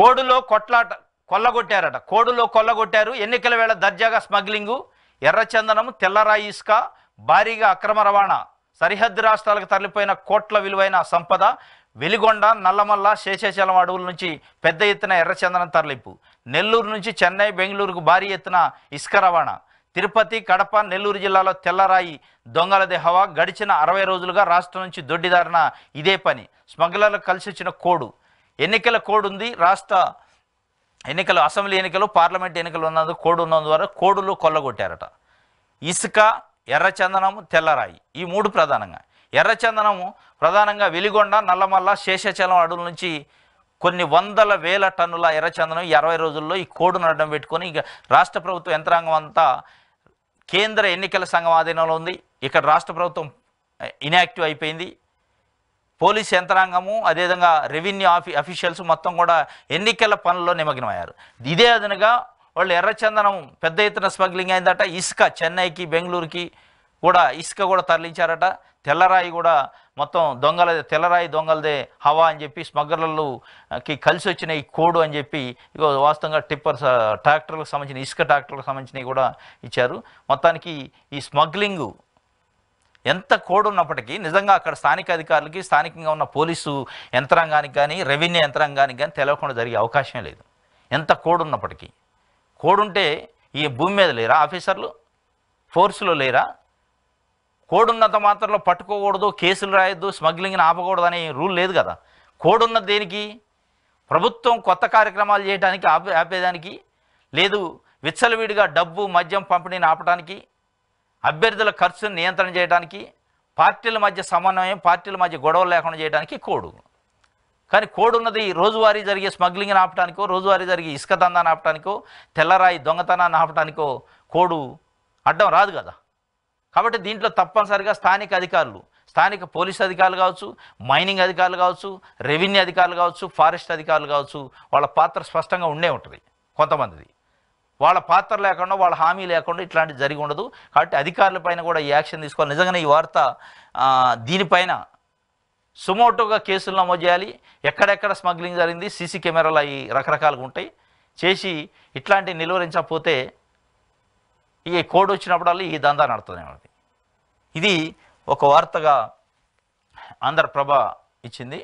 కోడులో కొట్లాట కొల్లగొట్టారట కోడులో కొల్లగొట్టారు ఎన్నికల వేళ దర్జాగా స్మగ్లింగు ఎర్రచందనం తెల్లరాయి ఇసుక భారీగా అక్రమ రవాణా సరిహద్దు రాష్ట్రాలకు తరలిపోయిన కోట్ల విలువైన సంపద వెలిగొండ నల్లమల్ల శేషాచలం అడవుల నుంచి పెద్ద ఎత్తున ఎర్రచందనం తరలింపు నెల్లూరు నుంచి చెన్నై బెంగళూరుకు భారీ ఎత్తున ఇసుక రవాణా తిరుపతి కడప నెల్లూరు జిల్లాలో తెల్లరాయి దొంగల దేహవా గడిచిన అరవై రోజులుగా రాష్ట్రం నుంచి దొడ్డిదారిన ఇదే పని స్మగ్లర్లకు కలిసి వచ్చిన కోడు ఎన్నికల కోడ్ ఉంది రాష్ట్ర ఎన్నికలు అసెంబ్లీ ఎన్నికలు పార్లమెంట్ ఎన్నికలు ఉన్నందు కోడ్ ద్వారా కోడులు కొల్లగొట్టారట ఇసుక ఎర్రచందనము తెల్లరాయి ఈ మూడు ప్రధానంగా ఎర్రచందనము ప్రధానంగా వెలిగొండ నల్లమల్ల శేషాచలం అడవుల నుంచి కొన్ని వందల వేల టన్నుల ఎర్రచందనం ఇరవై రోజుల్లో ఈ కోడు నడడం పెట్టుకొని ఇక రాష్ట్ర ప్రభుత్వ యంత్రాంగం అంతా కేంద్ర ఎన్నికల సంఘం ఆధీనంలో ఉంది ఇక్కడ రాష్ట్ర ప్రభుత్వం ఇన్యాక్టివ్ అయిపోయింది పోలీస్ యంత్రాంగము అదేవిధంగా రెవెన్యూ ఆఫీ అఫీషియల్స్ మొత్తం కూడా ఎన్నికల పనుల్లో నిమగ్నమయ్యారు ఇదే అదనగా వాళ్ళు ఎర్రచందనం పెద్ద ఎత్తున స్మగ్లింగ్ అయిందట ఇసుక చెన్నైకి బెంగళూరుకి కూడా ఇసుక కూడా తరలించారట తెల్లరాయి కూడా మొత్తం దొంగల తెల్లరాయి దొంగలదే హవా అని చెప్పి కి కలిసి వచ్చిన ఈ కోడు అని చెప్పి ఇక వాస్తవంగా టిప్పర్ ట్రాక్టర్లకు సంబంధించిన ఇసుక ట్రాక్టర్లకు సంబంధించినవి కూడా ఇచ్చారు మొత్తానికి ఈ స్మగ్లింగు ఎంత కోడ్ ఉన్నప్పటికీ నిజంగా అక్కడ స్థానిక అధికారులకి స్థానికంగా ఉన్న పోలీసు యంత్రాంగానికి కానీ రెవెన్యూ యంత్రాంగానికి కానీ తెలవకుండా జరిగే అవకాశం లేదు ఎంత కోడ్ ఉన్నప్పటికీ కోడ్ ఉంటే ఈ భూమి మీద లేరా ఆఫీసర్లు ఫోర్స్లో లేరా కోడ్ ఉన్నంత మాత్రంలో పట్టుకోకూడదు కేసులు రాయొద్దు స్మగ్లింగ్ని ఆపకూడదు అనే రూల్ లేదు కదా కోడ్ ఉన్నది దేనికి ప్రభుత్వం కొత్త కార్యక్రమాలు చేయడానికి ఆపేదానికి లేదు విచ్చలవిడిగా డబ్బు మద్యం పంపిణీని ఆపడానికి అభ్యర్థుల ఖర్చును నియంత్రణ చేయడానికి పార్టీల మధ్య సమన్వయం పార్టీల మధ్య గొడవలు లేకుండా చేయడానికి కోడు కానీ కోడు ఉన్నది రోజువారీ జరిగే స్మగ్లింగ్ ఆపటానికో రోజువారీ జరిగే ఇసుక దందాన్ని ఆపటానికో తెల్లరాయి దొంగతనాన్ని ఆపటానికో కోడు అడ్డం రాదు కదా కాబట్టి దీంట్లో తప్పనిసరిగా స్థానిక అధికారులు స్థానిక పోలీస్ అధికారులు కావచ్చు మైనింగ్ అధికారులు కావచ్చు రెవెన్యూ అధికారులు కావచ్చు ఫారెస్ట్ అధికారులు కావచ్చు వాళ్ళ పాత్ర స్పష్టంగా ఉండే ఉంటుంది కొంతమందిది వాళ్ళ పాత్ర లేకుండా వాళ్ళ హామీ లేకుండా ఇట్లాంటివి జరిగి ఉండదు కాబట్టి అధికారులపైన కూడా ఈ యాక్షన్ తీసుకోవాలి నిజంగానే ఈ వార్త దీనిపైన సుమోటోగా కేసులు నమోదు చేయాలి ఎక్కడెక్కడ స్మగ్లింగ్ జరిగింది సీసీ కెమెరాలు అవి రకరకాలుగా ఉంటాయి చేసి ఇట్లాంటివి నిలువరించకపోతే ఈ కోడ్ వచ్చినప్పుడల్లా ఈ దందా నడుతుంది ఇది ఒక వార్తగా ఆంధ్రప్రభ ఇచ్చింది